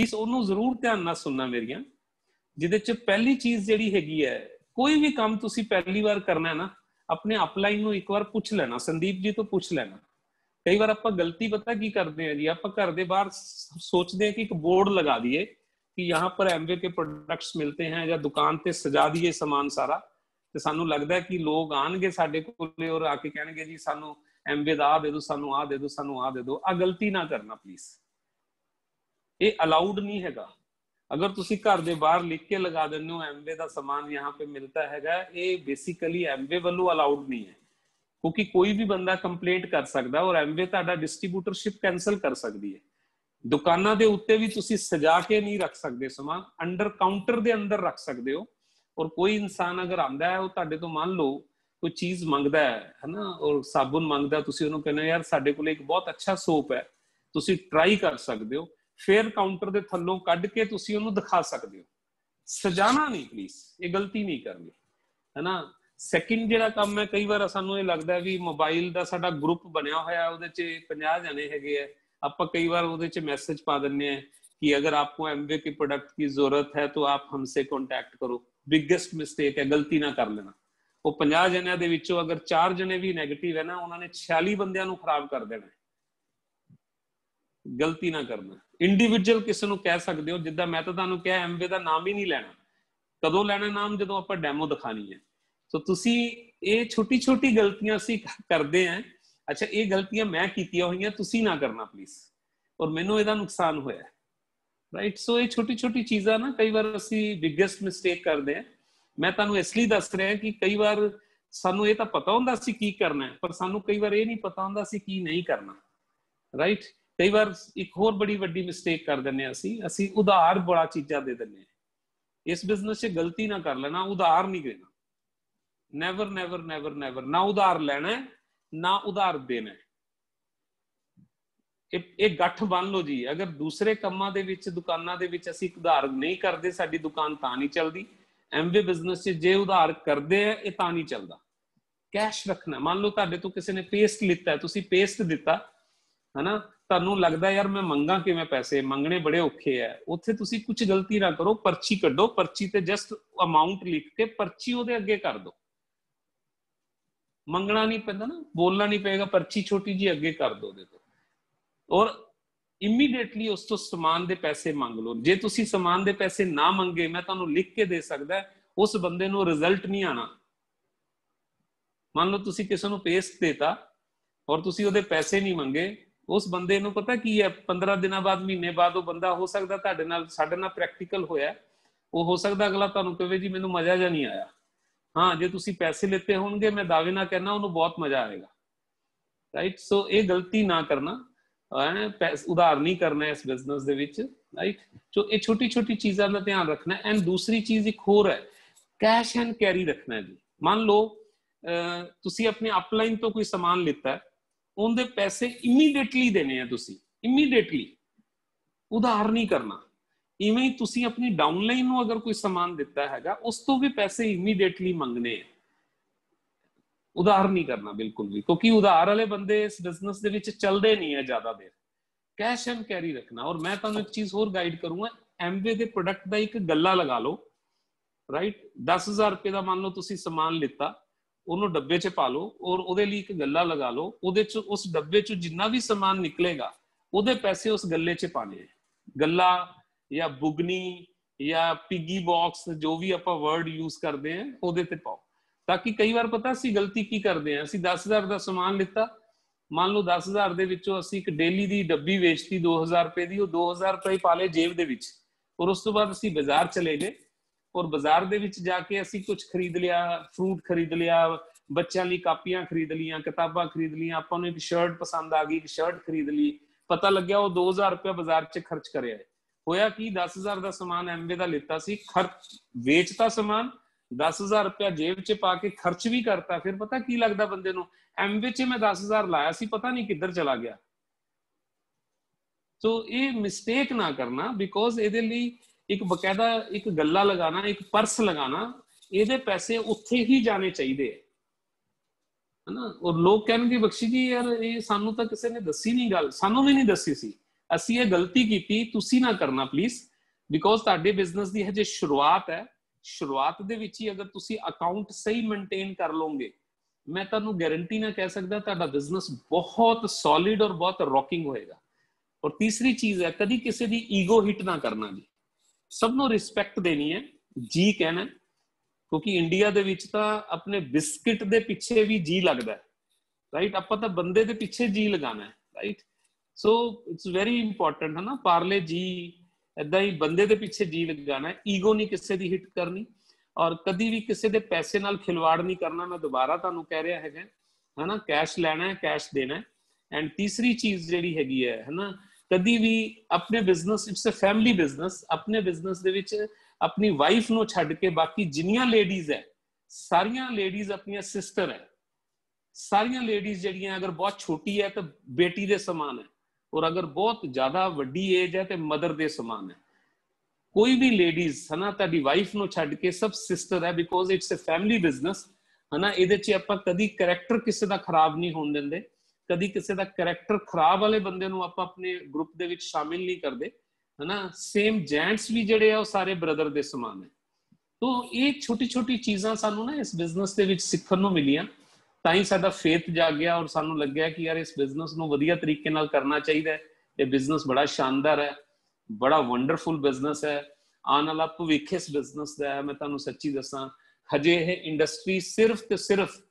ਇਸ ਉਹਨੂੰ ਜ਼ਰੂਰ ਧਿਆਨ ਨਾਲ ਸੁਣਨਾ ਮੇਰੀਆਂ ਜਿਹਦੇ ਚ ਪਹਿਲੀ ਚੀਜ਼ ਜਿਹੜੀ ਹੈਗੀ ਹੈ ਕੋਈ ਵੀ ਕੰਮ ਤੁਸੀਂ ਪਹਿਲੀ ਵਾਰ ਕਰਨਾ ਹੈ ਨਾ ਆਪਣੇ ਅਪਲਾਈਨ ਨੂੰ ਇੱਕ ਵਾਰ ਪੁੱਛ ਲੈਣਾ ਸੰਦੀਪ ਜੀ ਤੋਂ ਪੁੱਛ ਲੈਣਾ ਕਈ ਵਾਰ ਆਪਾਂ ਗਲਤੀ ਪਤਾ ਕੀ ਕਰਦੇ ਆ ਜੀ ਆਪਾਂ ਘਰ ਦੇ ਬਾਹਰ ਸੋਚਦੇ ਆ ਕਿ ਇੱਕ ਬੋਰਡ ਲਗਾ ਦਈਏ ਕਿ ਯਹਾਂ ਪਰ ਐਮਵੇ ਕੇ ਪ੍ਰੋਡਕਟਸ ਮਿਲਤੇ ਹਨ ਜਾਂ ਦੁਕਾਨ ਤੇ ਸਜਾ ਦਈਏ ਸਮਾਨ ਸਾਰਾ ਤੇ ਸਾਨੂੰ ਲੱਗਦਾ ਹੈ ਕਿ ਲੋਕ ਆਣਗੇ ਸਾਡੇ ਕੋਲੇ ਔਰ ਆ ਕੇ ਕਹਿਣਗੇ ਜੀ ਸਾਨੂੰ ਐਮਵੇ ਦਾ ਦੇ ਦਿਓ ਸਾਨੂੰ ਆ ਦੇ ਦਿਓ ਸਾਨੂੰ ਆ ਦੇ ਦਿਓ ਆ ਗਲਤੀ ਨਾ ਕਰਨਾ ਪਲੀਜ਼ ਇਹ ਅਲਾਉਡ ਨਹੀਂ ਹੈਗਾ ਅਗਰ ਤੁਸੀਂ ਘਰ ਦੇ ਬਾਹਰ ਲਿਖ ਕੇ ਲਗਾ ਦਿੰਦੇ ਹੋ ਐਮਵੇ ਦਾ ਸਮਾਨ ਯਹਾਂ ਪੇ ਮਿਲਤਾ ਹੈਗਾ ਇਹ ਬੇਸਿਕਲੀ ਐਮਵੇ ਵੱਲੋਂ ਅਲਾਉਡ ਨਹੀਂ ਹੈ ਕਿਉਂਕਿ ਕੋਈ ਵੀ ਬੰਦਾ ਕੰਪਲੇਂਟ ਕਰ ਸਕਦਾ ਔਰ ਐਮਵੇ ਤੁਹਾਡਾ ਡਿਸਟ੍ਰੀਬਿਊਟਰਸ਼ਿਪ ਕੈਨਸਲ ਕਰ ਸਕਦੀ ਹੈ ਦੁਕਾਨਾਂ ਦੇ ਉੱਤੇ ਵੀ ਤੁਸੀਂ ਸਜਾ ਕੇ ਨਹੀਂ ਰੱਖ ਸਕਦੇ ਸਮਾਨ ਅੰਡਰ ਕਾਊਂਟਰ ਦੇ ਅੰਦਰ ਰੱਖ ਸਕਦੇ ਹੋ ਔਰ ਕੋਈ ਇਨਸਾਨ ਅਗਰ ਆਂਦਾ ਹੈ ਉਹ ਤੁਹਾਡੇ ਤੋਂ ਮੰਨ ਲਓ ਕੋਈ ਚੀਜ਼ ਮੰਗਦਾ ਹੈ ਹਨਾ ਔਰ ਸਾਬਣ ਮੰਗਦਾ ਤੁਸੀਂ ਉਹਨੂੰ ਕਹਿੰਦੇ ਯਾਰ ਸਾਡੇ ਕੋਲ ਇੱਕ ਬਹੁਤ ਅੱਛਾ ਸੋਪ ਹੈ ਤੁਸੀਂ ਟਰਾਈ ਕਰ ਸਕਦੇ ਹੋ ਫੇਅਰ ਕਾਊਂਟਰ ਦੇ ਥੱਲੋਂ ਕੱਢ ਕੇ ਤੁਸੀਂ ਉਹਨੂੰ ਦਿਖਾ ਸਕਦੇ ਹੋ ਸਜਾਣਾ ਨਹੀਂ ਪਲੀਜ਼ ਇਹ ਗਲਤੀ ਨਹੀਂ ਕਰਨੀ ਹੈਨਾ ਸੈਕਿੰਡ ਜਿਹੜਾ ਕੰਮ ਹੈ ਕਈ ਵਾਰ ਸਾਨੂੰ ਇਹ ਲੱਗਦਾ ਹੈ ਵੀ ਮੋਬਾਈਲ ਦਾ ਸਾਡਾ ਗਰੁੱਪ ਬਣਿਆ ਹੋਇਆ ਹੈ ਉਹਦੇ 'ਚ 50 ਜਣੇ ਹੈਗੇ ਆ ਆਪਾਂ ਕਈ ਵਾਰ ਉਹਦੇ 'ਚ ਮੈਸੇਜ ਪਾ ਦਿੰਨੇ ਆ ਕਿ ਅਗਰ ਆਪਕੋ एमवे के ਪ੍ਰੋਡਕਟ ਕੀ ਜ਼ਰੂਰਤ ਹੈ तो ਆਪ ਹਮਸੇ ਕੰਟੈਕਟ ਕਰੋ ਬਿਗੇਸਟ ਮਿਸਟੇਕ ਹੈ ਗਲਤੀ ਨਾ ਕਰ ਲੈਣਾ ਉਹ 50 ਜਣਿਆਂ ਦੇ ਵਿੱਚੋਂ ਅਗਰ 4 ਜਣੇ ਵੀ 네ਗੇਟਿਵ ਹੈ ਨਾ ਉਹਨਾਂ ਨੇ 46 ਬੰਦਿਆਂ ਨੂੰ ਖਰਾਬ ਕਰ ਦੇਣਾ ਗਲਤੀ ਨਾ ਕਰਨਾ ਇੰਡੀਵਿਜੂਅਲ ਕਿਸੇ ਨੂੰ ਕਹਿ ਸਕਦੇ ਹੋ ਜਿੱਦਾਂ ਮੈਂ ਤਾਂ ਤੁਹਾਨੂੰ ਕਿਹਾ ਐਮਵੇ ਦਾ ਨਾਮ ਹੀ ਨਹੀਂ ਲੈਣਾ ਕਦੋਂ ਲੈਣਾ ਨਾਮ ਜਦੋਂ ਆਪਾਂ ਡੈਮੋ ਦਿਖਾਣੀ ਹੈ ਸੋ ਤੁਸੀਂ ਇਹ ਛੋਟੀ ਛੋਟੀ ਗਲਤੀਆਂ ਅਸੀਂ ਕਰਦੇ ਆਂ ਅੱਛਾ ਇਹ ਗਲਤੀਆਂ ਮੈਂ ਕੀਤੀਆਂ ਹੋਈਆਂ ਤੁਸੀਂ ਨਾ ਕਰਨਾ ਪਲੀਜ਼ ਔਰ ਮੈਨੂੰ ਇਹਦਾ ਨੁਕਸਾਨ ਹੋਇਆ ਰਾਈਟ ਸੋ ਇਹ ਛੋਟੀ ਛੋਟੀ ਚੀਜ਼ਾਂ ਨਾ ਕਈ ਵਾਰ ਅਸੀਂ ਬਿਗੇਸਟ ਮਿਸਟੇਕ ਕਰਦੇ ਆਂ ਮੈਂ ਤੁਹਾਨੂੰ ਇਸ ਲਈ ਦੱਸ ਰਿਹਾ ਕਿ ਕਈ ਵਾਰ ਸਾਨੂੰ ਇਹ ਤਾਂ ਪਤਾ ਹੁੰਦਾ ਸੀ ਕੀ ਕਰਨਾ ਹੈ ਪਰ ਸਾਨੂੰ ਕਈ ਵਾਰ ਇਹ ਨਹੀਂ ਪਤਾ ਹੁੰਦਾ ਸੀ ਕੀ ਨਹੀਂ ਕਰਨਾ ਰਾਈਟ ਕਈ ਵਾਰ ਇੱਕ ਹੋਰ ਬੜੀ ਵੱਡੀ ਮਿਸਟੇਕ ਕਰ ਦਿੰਨੇ ਆ ਅਸੀਂ ਅਸੀਂ ਉਧਾਰ ਬੜਾ ਚੀਜ਼ਾਂ ਦੇ ਦਿੰਨੇ ਆ ਇਸ ਬਿਜ਼ਨਸ 'ਚ ਗਲਤੀ ਨਾ ਕਰ ਲੈਣਾ ਉਧਾਰ ਨਹੀਂ ਦੇਣਾ ਨੈਵਰ ਨੈਵਰ ਨੈਵਰ ਨੈਵਰ ਨਾ ਉਧਾਰ ਲੈਣਾ ਨਾ ਉਧਾਰ ਦੇਣਾ ਇਹ ਇਹ ਗੱਠ ਬੰਨ ਲਓ ਜੀ ਅਗਰ ਦੂਸਰੇ ਕੰਮਾਂ ਦੇ ਵਿੱਚ ਦੁਕਾਨਾਂ ਦੇ ਵਿੱਚ ਅਸੀਂ ਉਧਾਰ ਨਹੀਂ ਕਰਦੇ ਸਾਡੀ ਦੁਕਾਨ ਤਾਂ ਨਹੀਂ ਚੱਲਦੀ ਐਮਵੇ ਬਿਜ਼ਨਸ 'ਚ ਜੇ ਉਧਾਰ ਕਰਦੇ ਆ ਇਹ ਤਾਂ ਨਹੀਂ ਚੱਲਦਾ ਕੈਸ਼ ਰੱਖਣਾ ਮੰਨ ਲਓ ਤੁਹਾਡੇ ਤੋਂ ਕਿਸੇ ਨੇ ਪੇਸਟ ਲਿੱਤਾ ਤੁਸੀਂ ਪੇਸਟ ਦਿੱਤਾ ਹਨਾ ਤੁਹਾਨੂੰ ਲੱਗਦਾ ਯਾਰ ਮੈਂ ਮੰਗਾ ਕਿਵੇਂ ਪੈਸੇ ਮੰਗਣੇ ਬੜੇ ਔਖੇ ਆ ਉੱਥੇ ਤੁਸੀਂ ਕੁਝ ਗਲਤੀ ਨਾ ਕਰੋ ਪਰਚੀ ਕੱਢੋ ਪਰਚੀ ਤੇ ਜਸਟ ਅਮਾਉਂਟ ਲਿਖ ਕੇ ਪਰਚੀ ਉਹਦੇ ਅੱਗੇ ਕਰ ਦਿਓ ਮੰਗਣਾ ਨਹੀਂ ਪੈਂਦਾ ਨਾ ਬੋਲਣਾ ਨਹੀਂ ਪਏਗਾ ਪਰਚੀ ਛੋਟੀ ਜੀ ਅੱਗੇ ਕਰ ਦਿਓ ਉਹਦੇ ਤੋਂ ਔਰ ਇਮੀਡੀਏਟਲੀ ਉਸ ਤੋਂ ਸਮਾਨ ਦੇ ਪੈਸੇ ਮੰਗ ਲਓ ਜੇ ਤੁਸੀਂ ਸਮਾਨ ਦੇ ਪੈਸੇ ਨਾ ਮੰਗੇ ਮੈਂ ਤੁਹਾਨੂੰ ਲਿਖ ਕੇ ਦੇ ਸਕਦਾ ਉਸ ਬੰਦੇ ਨੂੰ ਰਿਜ਼ਲਟ ਨਹੀਂ ਆਣਾ ਮੰਨ ਲਓ ਤੁਸੀਂ ਕਿਸੇ ਨੂੰ ਪੇਸਟ ਦਿੱਤਾ ਔਰ ਤੁਸੀਂ ਉਹਦੇ ਪੈਸੇ ਨਹੀਂ ਮੰਗੇ ਉਸ ਬੰਦੇ ਨੂੰ ਪਤਾ ਕੀ ਹੈ 15 ਦਿਨਾਂ ਬਾਅਦ ਮਹੀਨੇ ਬਾਅਦ ਉਹ ਬੰਦਾ ਹੋ ਸਕਦਾ ਤੁਹਾਡੇ ਨਾਲ ਸਾਡੇ ਨਾਲ ਪ੍ਰੈਕਟੀਕਲ ਹੋਇਆ ਉਹ ਹੋ ਸਕਦਾ ਅਗਲਾ ਤੁਹਾਨੂੰ ਕਹੇ ਜੀ ਮੈਨੂੰ ਮਜ਼ਾ ਜਾਂ ਨਹੀਂ ਆਇਆ ਹਾਂ ਜੇ ਤੁਸੀਂ ਪੈਸੇ ਲੈਤੇ ਹੋਣਗੇ ਮੈਂ ਦਾਅਵੇ ਨਾਲ ਕਹਿੰਦਾ ਉਹਨੂੰ ਬਹੁਤ ਮਜ਼ਾ ਆਏਗਾ ਰਾਈਟ ਸੋ ਇਹ ਗਲਤੀ ਨਾ ਕਰਨਾ ਉਧਾਰ ਨਹੀਂ ਕਰਨਾ ਇਸ ਬਿਜ਼ਨਸ ਦੇ ਵਿੱਚ ਰਾਈਟ ਸੋ ਇਹ ਛੋਟੀ ਛੋਟੀ ਚੀਜ਼ਾਂ ਦਾ ਧਿਆਨ ਰੱਖਣਾ ਐਂਡ ਦੂਸਰੀ ਚੀਜ਼ ਇੱਕ ਹੋਰ ਹੈ ਕੈਸ਼ ਐਂਡ ਕੈਰੀ ਰੱਖਣਾ ਜੀ ਮੰਨ ਲਓ ਤੁਸੀਂ ਆਪਣੇ ਅਪਲਾਈਨ ਤੋਂ ਕੋਈ ਸਮਾਨ ਲਿੱਤਾ ਹੈ ਉਹਦੇ ਪੈਸੇ ਇਮੀਡੀਏਟਲੀ ਦੇਣੇ ਆ ਤੁਸੀਂ ਇਮੀਡੀਏਟਲੀ ਉਧਾਰ ਨਹੀਂ ਕਰਨਾ ਇਵੇਂ ਹੀ ਤੁਸੀਂ ਆਪਣੀ ਡਾਊਨਲਾਈਨ ਨੂੰ ਅਗਰ ਕੋਈ ਸਮਾਨ ਦਿੱਤਾ ਹੈਗਾ ਉਸ ਤੋਂ ਵੀ ਪੈਸੇ ਇਮੀਡੀਏਟਲੀ ਮੰਗਨੇ ਆ ਉਧਾਰ ਨਹੀਂ ਕਰਨਾ ਬਿਲਕੁਲ ਵੀ ਕਿਉਂਕਿ ਉਧਾਰ ਵਾਲੇ ਬੰਦੇ ਇਸ ਬਿਜ਼ਨਸ ਦੇ ਵਿੱਚ ਚੱਲਦੇ ਨਹੀਂ ਆ ਜ਼ਿਆਦਾ ਦੇਰ ਕੈਸ਼ ਐਂਡ ਕੈਰੀ ਰੱਖਣਾ ਔਰ ਮੈਂ ਤੁਹਾਨੂੰ ਇੱਕ ਚੀਜ਼ ਹੋਰ ਗਾਈਡ ਕਰੂੰਗਾ ਐਮਵੇ ਦੇ ਪ੍ਰੋਡਕਟ ਦਾ ਇੱਕ ਗੱਲਾ ਲਗਾ ਲਓ ਰਾਈਟ 10000 ਰੁਪਏ ਦਾ ਮੰਨ ਲਓ ਤੁਸੀਂ ਸਮਾਨ ਲਿੱਤਾ ਉਹਨੂੰ ਡੱਬੇ 'ਚ ਪਾ ਲਓ ਔਰ ਉਹਦੇ ਲਈ ਇੱਕ ਗੱਲਾ ਲਗਾ ਲਓ ਉਹਦੇ 'ਚ ਉਸ ਡੱਬੇ 'ਚ ਜਿੰਨਾ ਵੀ ਸਮਾਨ ਨਿਕਲੇਗਾ ਉਹਦੇ ਪੈਸੇ ਉਸ ਗੱਲੇ 'ਚ ਪਾਣੇ ਗੱਲਾ ਜਾਂ ਬੁਗਨੀ ਜਾਂ ਪਿਗੀ ਬਾਕਸ ਜੋ ਵੀ ਆਪਾਂ ਵਰਡ ਯੂਜ਼ ਕਰਦੇ ਆ ਉਹਦੇ ਤੇ ਪਾਓ ਤਾਂ ਕਿ ਕਈ ਵਾਰ ਪਤਾ ਅਸੀਂ ਗਲਤੀ ਕੀ ਕਰਦੇ ਆ ਅਸੀਂ 10000 ਦਾ ਸਮਾਨ ਲਿੱਤਾ ਮੰਨ ਲਓ 10000 ਦੇ ਵਿੱਚੋਂ ਅਸੀਂ ਇੱਕ ਡੇਲੀ ਦੀ ਡੱਬੀ ਵੇਚਤੀ 2000 ਰੁਪਏ ਦੀ ਉਹ 2000 ਰੁਪਏ ਪਾ ਲਏ ਜੇਬ ਦੇ ਵਿੱਚ ਔਰ ਉਸ ਤੋਂ ਬਾਅਦ ਅਸੀਂ ਬਾਜ਼ਾਰ ਚਲੇ ਗਏ ਔਰ ਬਾਜ਼ਾਰ ਦੇ ਵਿੱਚ ਜਾ ਕੇ ਅਸੀਂ ਕੁਝ ਖਰੀਦ ਲਿਆ ਫਰੂਟ ਖਰੀਦ ਲਿਆ ਬੱਚਿਆਂ ਲਈ ਕਾਪੀਆਂ ਖਰੀਦ ਲੀਆਂ ਕਿਤਾਬਾਂ ਖਰੀਦ ਲੀਆਂ ਆਪਾਂ ਨੂੰ ਇੱਕ ਸ਼ਰਟ ਪਸੰਦ ਆ ਗਈ ਇੱਕ ਸ਼ਰਟ ਖਰੀਦ ਲਈ ਪਤਾ ਲੱਗਿਆ ਉਹ 2000 ਰੁਪਏ ਬਾਜ਼ਾਰ 'ਚ ਖਰਚ ਕਰਿਆ ਹੋਇਆ ਕੀ 10000 ਦਾ ਸਮਾਨ ਐਮਵੇ ਦਾ ਲਿੱਤਾ ਸੀ ਖਰਚ ਵੇਚਤਾ ਸਮਾਨ 10000 ਰੁਪਏ ਜੇਬ 'ਚ ਪਾ ਕੇ ਖਰਚ ਵੀ ਕਰਤਾ ਫਿਰ ਪਤਾ ਕੀ ਲੱਗਦਾ ਬੰਦੇ ਨੂੰ ਐਮਵੇ 'ਚ ਮੈਂ 10000 ਲਾਇਆ ਸੀ ਪਤਾ ਨਹੀਂ ਕਿੱਧਰ ਚਲਾ ਗਿਆ ਸੋ ਇਹ ਮਿਸਟੇਕ ਨਾ ਕਰਨਾ ਬਿਕੋਜ਼ ਇਹਦੇ ਲਈ ਇੱਕ ਬਕਾਇਦਾ ਇੱਕ ਗੱਲਾ ਲਗਾਣਾ ਇੱਕ ਪਰਸ ਲਗਾਣਾ ਇਹਦੇ ਪੈਸੇ ਉੱਥੇ ਹੀ ਜਾਣੇ ਚਾਹੀਦੇ ਹੈ ਹਨਾ ਔਰ ਲੋਕ ਕਹਿੰਦੇ ਬਖਸ਼ੀ ਜੀ ਯਾਰ ਇਹ ਸਾਨੂੰ ਤਾਂ ਕਿਸੇ ਨੇ ਦੱਸੀ ਨਹੀਂ ਗੱਲ ਸਾਨੂੰ ਵੀ ਨਹੀਂ ਦੱਸੀ ਸੀ ਅਸੀਂ ਇਹ ਗਲਤੀ ਕੀਤੀ ਤੁਸੀਂ ਨਾ ਕਰਨਾ ਪਲੀਜ਼ ਬਿਕੋਜ਼ ਤੁਹਾਡੇ ਬਿਜ਼ਨਸ ਦੀ ਹਜੇ ਸ਼ੁਰੂਆਤ ਹੈ ਸ਼ੁਰੂਆਤ ਦੇ ਵਿੱਚ ਹੀ ਅਗਰ ਤੁਸੀਂ ਅਕਾਊਂਟ ਸਹੀ ਮੇਨਟੇਨ ਕਰ ਲੋਗੇ ਮੈਂ ਤੁਹਾਨੂੰ ਗਾਰੰਟੀ ਨਾਲ ਕਹਿ ਸਕਦਾ ਤੁਹਾਡਾ ਬਿਜ਼ਨਸ ਬਹੁਤ ਸੋਲਿਡ ਔਰ ਬਹੁਤ ਰੌਕਿੰਗ ਹੋਏਗਾ ਔਰ ਤੀਸਰੀ ਚੀਜ਼ ਹੈ ਕਦੀ ਕਿਸੇ ਦੀ ਈਗੋ ਹਿੱਟ ਨਾ ਕਰਨਾ ਜੀ ਸਭ ਨੂੰ ਰਿਸਪੈਕਟ ਦੇਣੀ ਹੈ ਜੀ ਕਹਿਣਾ ਕਿਉਂਕਿ ਇੰਡੀਆ ਦੇ ਵਿੱਚ ਤਾਂ ਆਪਣੇ ਬਿਸਕਟ ਦੇ ਪਿੱਛੇ ਵੀ ਜੀ ਲੱਗਦਾ ਹੈ ਰਾਈਟ ਆਪਾਂ ਤਾਂ ਬੰਦੇ ਦੇ ਪਿੱਛੇ ਜੀ ਲਗਾਣਾ ਹੈ right so it's very important ਹੈ ਨਾ ਪਾਰਲੇ ਜੀ ਇਦਾਂ ਹੀ ਬੰਦੇ ਦੇ ਪਿੱਛੇ ਜੀ ਲਗਾਣਾ ਹੈ ਈਗੋ ਨਹੀਂ ਕਿਸੇ ਦੀ ਹਿੱਟ ਕਰਨੀ ਔਰ ਕਦੀ ਵੀ ਕਿਸੇ ਦੇ ਪੈਸੇ ਨਾਲ ਖਿਲਵਾੜ ਨਹੀਂ ਕਰਨਾ ਮੈਂ ਦੁਬਾਰਾ ਤੁਹਾਨੂੰ ਕਹਿ ਰਿਹਾ ਹੈਗਾ ਹੈ ਨਾ ਕੈਸ਼ ਲੈਣਾ ਹੈ ਕੈਸ਼ ਦੇਣਾ ਹੈ ਐਂਡ ਤੀਸਰੀ ਚੀਜ਼ ਜਿਹੜੀ ਹੈਗੀ ਹੈ ਹੈ ਨਾ ਕਦੀ ਵੀ ਆਪਣੇ business it's a family business ਆਪਣੇ ਬਿਜ਼ਨਸ ਦੇ ਵਿੱਚ ਆਪਣੀ ਵਾਈਫ ਨੂੰ ਛੱਡ ਕੇ ਬਾਕੀ ਜਿੰਨੀਆਂ ਲੇਡੀਜ਼ ਐ ਸਾਰੀਆਂ ਲੇਡੀਜ਼ ਆਪਣੀਆਂ ਸਿਸਟਰ ਐ ਸਾਰੀਆਂ ਲੇਡੀਜ਼ ਜਿਹੜੀਆਂ ਅਗਰ ਬਹੁਤ ਛੋਟੀ ਐ ਤਾਂ ਬੇਟੀ ਦੇ ਸਮਾਨ ਐ ਔਰ ਅਗਰ ਬਹੁਤ ਜ਼ਿਆਦਾ ਵੱਡੀ ਏਜ ਐ ਤੇ ਮਦਰ ਦੇ ਸਮਾਨ ਐ ਕੋਈ ਵੀ ਲੇਡੀਜ਼ ਹਨਾ ਤੁਹਾਡੀ ਵਾਈਫ ਨੂੰ ਛੱਡ ਕੇ ਸਭ ਸਿਸਟਰ ਐ because it's a family business ਹਨਾ ਇਹਦੇ 'ਚ ਆਪਾਂ ਕਦੀ ਕੈਰੈਕਟਰ ਕਿਸੇ ਦਾ ਖਰਾਬ ਨਹੀਂ ਹੋਣ ਦਿੰਦੇ ਕਦੀ ਕਿਸੇ ਦਾ ਕੈਰੈਕਟਰ ਖਰਾਬ ਵਾਲੇ ਬੰਦੇ ਨੂੰ ਆਪਾਂ ਆਪਣੇ ਗਰੁੱਪ ਦੇ ਵਿੱਚ ਸ਼ਾਮਿਲ ਨਹੀਂ ਕਰਦੇ ਹਨਾ ਸੇਮ ਜੈਂਟਸ ਵੀ ਜਿਹੜੇ ਆ ਉਹ ਸਾਰੇ ਬ੍ਰਦਰ ਦੇ ਸਮਾਨ ਨੇ ਤੋਂ ਇਹ ਛੋਟੀ ਛੋਟੀ ਚੀਜ਼ਾਂ ਸਾਨੂੰ ਨਾ ਇਸ ਬਿਜ਼ਨਸ ਦੇ ਵਿੱਚ ਸਿੱਖਣ ਨੂੰ ਮਿਲੀਆਂ ਤਾਂ ਹੀ ਸਾਡਾ ਫੇਥ ਜਾਗ ਗਿਆ ਔਰ ਸਾਨੂੰ ਲੱਗਿਆ ਕਿ ਯਾਰ ਇਸ ਬਿਜ਼ਨਸ ਨੂੰ ਵਧੀਆ ਤਰੀਕੇ ਨਾਲ ਕਰਨਾ ਚਾਹੀਦਾ ਹੈ ਇਹ ਬਿਜ਼ਨਸ ਬੜਾ ਸ਼ਾਨਦਾਰ ਹੈ ਬੜਾ ਵੰਡਰਫੁਲ ਬਿਜ਼ਨਸ ਹੈ ਆਉਣ ਵਾਲਾ ਭਵਿੱਖ ਇਸ ਬਿਜ਼ਨਸ ਦਾ ਹੈ ਮੈਂ ਤੁਹਾਨੂੰ ਸੱਚੀ ਦੱਸਾਂ ਹਜੇ ਇਹ ਇੰਡਸਟਰੀ ਸਿਰਫ ਤੇ ਸਿਰਫ